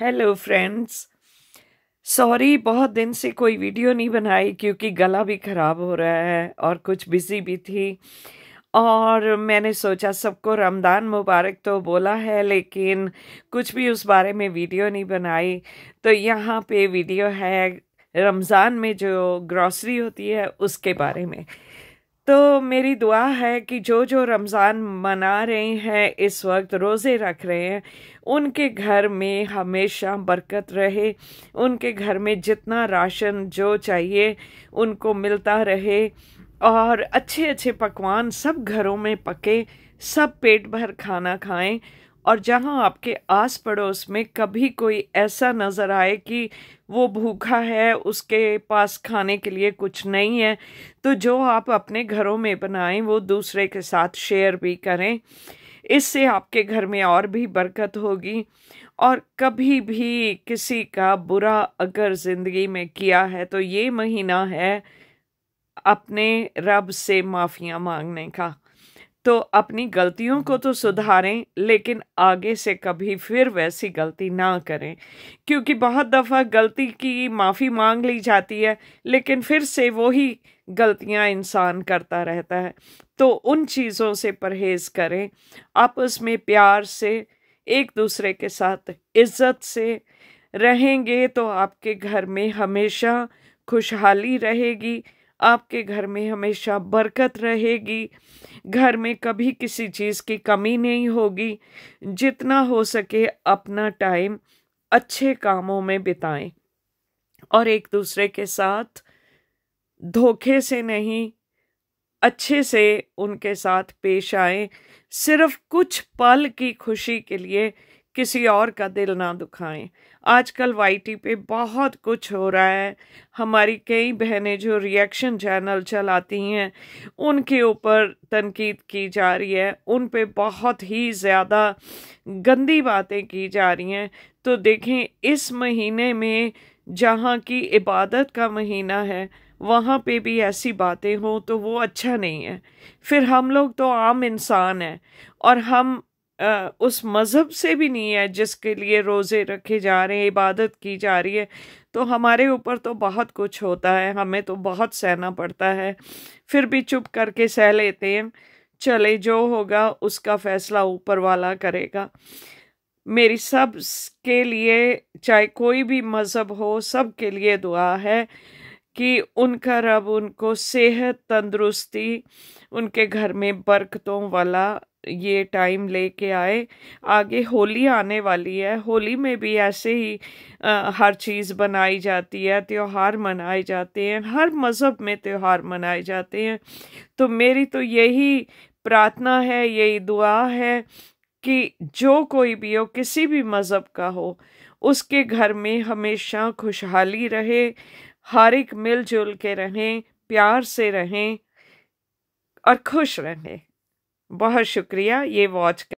hello friends sorry बहुत दिन से कोई वीडियो नहीं बनाई क्योंकि गला भी ख़राब हो रहा है और कुछ बिज़ी भी थी और मैंने सोचा सबको रमज़ान मुबारक तो बोला है लेकिन कुछ भी उस बारे में वीडियो नहीं बनाई तो यहाँ पे वीडियो है रमज़ान में जो ग्रॉसरी होती है उसके बारे में तो मेरी दुआ है कि जो जो रमज़ान मना रहे हैं इस वक्त रोज़े रख रहे हैं उनके घर में हमेशा बरकत रहे उनके घर में जितना राशन जो चाहिए उनको मिलता रहे और अच्छे अच्छे पकवान सब घरों में पके सब पेट भर खाना खाएं और जहां आपके आस पड़ोस में कभी कोई ऐसा नज़र आए कि वो भूखा है उसके पास खाने के लिए कुछ नहीं है तो जो आप अपने घरों में बनाएं वो दूसरे के साथ शेयर भी करें इससे आपके घर में और भी बरकत होगी और कभी भी किसी का बुरा अगर ज़िंदगी में किया है तो ये महीना है अपने रब से माफ़ियाँ मांगने का तो अपनी गलतियों को तो सुधारें लेकिन आगे से कभी फिर वैसी गलती ना करें क्योंकि बहुत दफ़ा गलती की माफ़ी मांग ली जाती है लेकिन फिर से वही गलतियां इंसान करता रहता है तो उन चीज़ों से परहेज़ करें आप उसमें प्यार से एक दूसरे के साथ इज्जत से रहेंगे तो आपके घर में हमेशा खुशहाली रहेगी आपके घर में हमेशा बरकत रहेगी घर में कभी किसी चीज़ की कमी नहीं होगी जितना हो सके अपना टाइम अच्छे कामों में बिताएं और एक दूसरे के साथ धोखे से नहीं अच्छे से उनके साथ पेश आए सिर्फ कुछ पल की खुशी के लिए किसी और का दिल ना दुखाएं आजकल वाईटी पे बहुत कुछ हो रहा है हमारी कई बहनें जो रिएक्शन चैनल चलाती हैं उनके ऊपर तनकीद की जा रही है उन पे बहुत ही ज़्यादा गंदी बातें की जा रही हैं तो देखें इस महीने में जहाँ की इबादत का महीना है वहाँ पे भी ऐसी बातें हों तो वो अच्छा नहीं है फिर हम लोग तो आम इंसान हैं और हम उस मज़हब से भी नहीं है जिसके लिए रोज़े रखे जा रहे हैं इबादत की जा रही है तो हमारे ऊपर तो बहुत कुछ होता है हमें तो बहुत सहना पड़ता है फिर भी चुप करके सह लेते हैं चले जो होगा उसका फ़ैसला ऊपर वाला करेगा मेरी सब के लिए चाहे कोई भी मज़हब हो सब के लिए दुआ है कि उनका रब उनको सेहत तंदुरुस्ती उनके घर में बरकतों वाला ये टाइम लेके आए आगे होली आने वाली है होली में भी ऐसे ही आ, हर चीज़ बनाई जाती है त्यौहार मनाए जाते हैं हर मज़हब में त्यौहार मनाए जाते हैं तो मेरी तो यही प्रार्थना है यही दुआ है कि जो कोई भी हो किसी भी मज़हब का हो उसके घर में हमेशा खुशहाली रहे हर एक मिलजुल के रहें प्यार से रहें और खुश रहें बहुत शुक्रिया ये वॉच